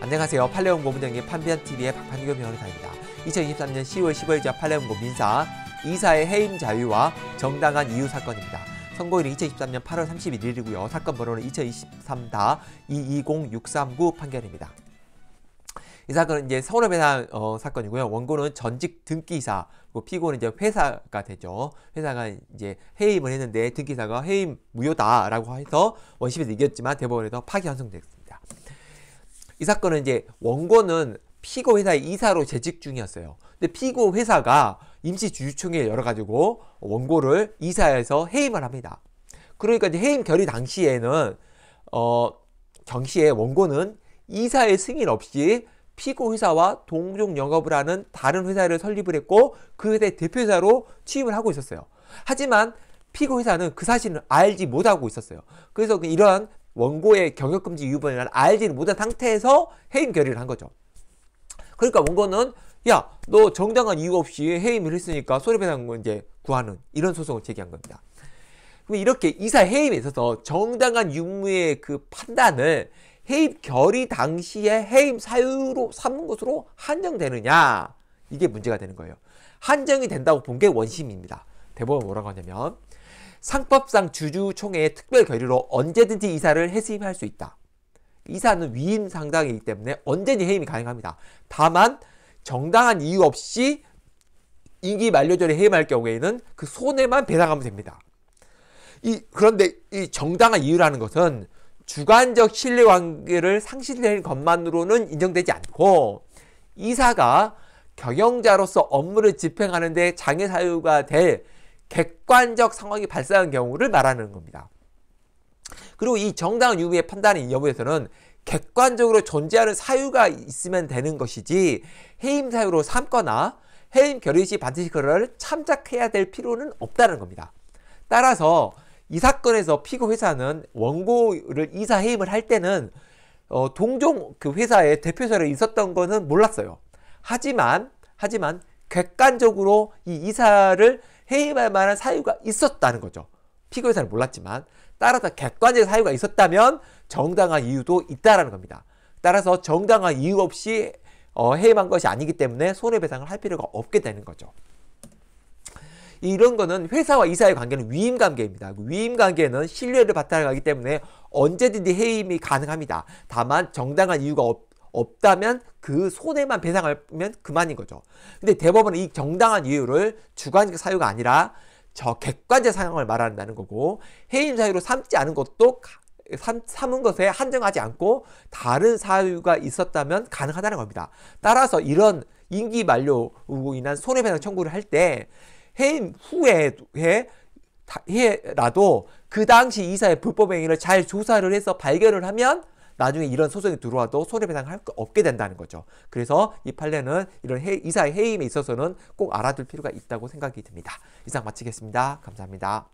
안녕하세요. 팔레온고 부장님 판비안TV의 박판규 변호사입니다. 2023년 10월 15일자 팔레온고 민사 이사의 해임 자유와 정당한 이유 사건입니다. 선고일은 2023년 8월 31일이고요. 사건 번호는 2023-220639 판결입니다. 이 사건은 이제 서울배상 어, 사건이고요. 원고는 전직 등기사, 그리고 피고는 이제 회사가 되죠. 회사가 이제 해임을 했는데 등기사가 해임 무효다라고 해서 원심에서 이겼지만 대법원에서 파기 환송됐습니다. 이 사건은 이제 원고는 피고 회사의 이사로 재직 중이었어요. 근데 피고 회사가 임시 주주총회를 열어가지고 원고를 이사에서 해임을 합니다. 그러니까 이제 해임 결의 당시에는 어, 경시에 원고는 이사의 승인 없이 피고 회사와 동종 영업을 하는 다른 회사를 설립을 했고 그 회사의 대표사로 취임을 하고 있었어요. 하지만 피고 회사는 그 사실을 알지 못하고 있었어요. 그래서 그 이러한 원고의 경력금지 유보를 알지를 못한 상태에서 해임 결의를 한 거죠. 그러니까 원고는 야, 너 정당한 이유 없이 해임을 했으니까 손해배상금 이제 구하는 이런 소송을 제기한 겁니다. 그럼 이렇게 이사 해임에 있어서 정당한 유무의 그 판단을 해임 결의 당시에 해임 사유로 삼는 것으로 한정되느냐 이게 문제가 되는 거예요. 한정이 된다고 본 게 원심입니다. 대법원 뭐라고 하냐면 상법상 주주총회의 특별 결의로 언제든지 이사를 해임할 수 있다. 이사는 위임 상당이기 때문에 언제든지 해임이 가능합니다. 다만 정당한 이유 없이 임기 만료 전에 해임할 경우에는 그 손해만 배상하면 됩니다. 이, 그런데 이 정당한 이유라는 것은 주관적 신뢰관계를 상실된 것만으로는 인정되지 않고 이사가 경영자로서 업무를 집행하는데 장애 사유가 될 객관적 상황이 발생한 경우를 말하는 겁니다. 그리고 이 정당 유무의 판단의 여부에서는 객관적으로 존재하는 사유가 있으면 되는 것이지 해임 사유로 삼거나 해임 결의 시 반드시 그를 참작해야 될 필요는 없다는 겁니다. 따라서 이 사건에서 피고 회사는 원고를 이사 해임을 할 때는 어, 동종 그 회사의 대표사로 있었던 거는 몰랐어요. 하지만 하지만 객관적으로 이 이사를 해임할 만한 사유가 있었다는 거죠. 피고 의사는 몰랐지만 따라서 객관적 사유가 있었다면 정당한 이유도 있다라는 겁니다. 따라서 정당한 이유 없이 어, 해임한 것이 아니기 때문에 손해배상을 할 필요가 없게 되는 거죠. 이런 거는 회사와 이사의 관계는 위임 관계입니다. 그 위임 관계는 신뢰를 바탕으로 하기 때문에 언제든지 해임이 가능합니다. 다만 정당한 이유가 없, 없다면 그 손해만 배상하면 그만인 거죠. 근데 대법원은 이 정당한 이유를 주관적 사유가 아니라 저 객관적 사용을 말한다는 거고 해임 사유로 삼지 않은 것도 삼, 삼은 것에 한정하지 않고 다른 사유가 있었다면 가능하다는 겁니다. 따라서 이런 임기 만료로 인한 손해배상 청구를 할 때 해임 후에 해라도 그 당시 이사의 불법 행위를 잘 조사를 해서 발견을 하면 나중에 이런 소송이 들어와도 손해배상을 할 없게 된다는 거죠. 그래서 이 판례는 이런 해, 이사의 해임에 있어서는 꼭 알아둘 필요가 있다고 생각이 듭니다. 이상 마치겠습니다. 감사합니다.